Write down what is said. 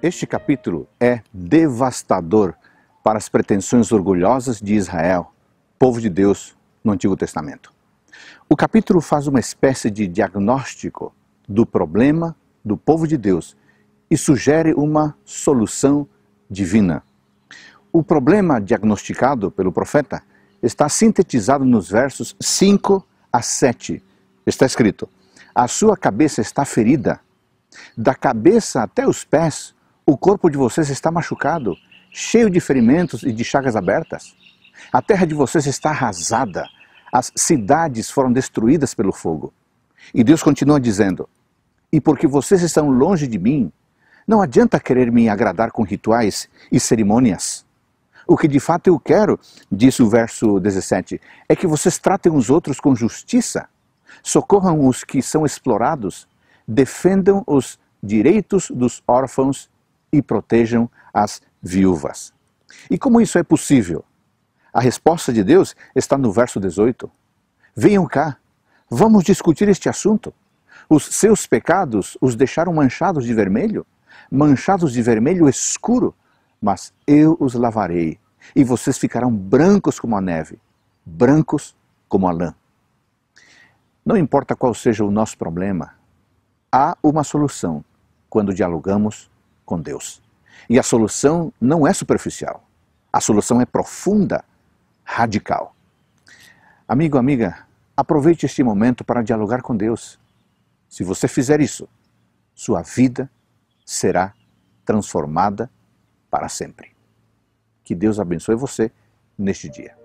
Este capítulo é devastador para as pretensões orgulhosas de Israel, povo de Deus no Antigo Testamento. O capítulo faz uma espécie de diagnóstico do problema do povo de Deus e sugere uma solução divina. O problema diagnosticado pelo profeta está sintetizado nos versos 5 a 7. Está escrito: A sua cabeça está ferida, da cabeça até os pés o corpo de vocês está machucado, cheio de ferimentos e de chagas abertas. A terra de vocês está arrasada. As cidades foram destruídas pelo fogo. E Deus continua dizendo: E porque vocês estão longe de mim, não adianta querer me agradar com rituais e cerimônias. O que de fato eu quero, diz o verso 17, é que vocês tratem os outros com justiça, socorram os que são explorados, defendam os direitos dos órfãos e protejam as viúvas. E como isso é possível? A resposta de Deus está no verso 18. Venham cá, vamos discutir este assunto. Os seus pecados os deixaram manchados de vermelho, manchados de vermelho escuro, mas eu os lavarei e vocês ficarão brancos como a neve, brancos como a lã. Não importa qual seja o nosso problema, há uma solução quando dialogamos com Deus. E a solução não é superficial. A solução é profunda, radical. Amigo, amiga, aproveite este momento para dialogar com Deus. Se você fizer isso, sua vida será transformada para sempre. Que Deus abençoe você neste dia.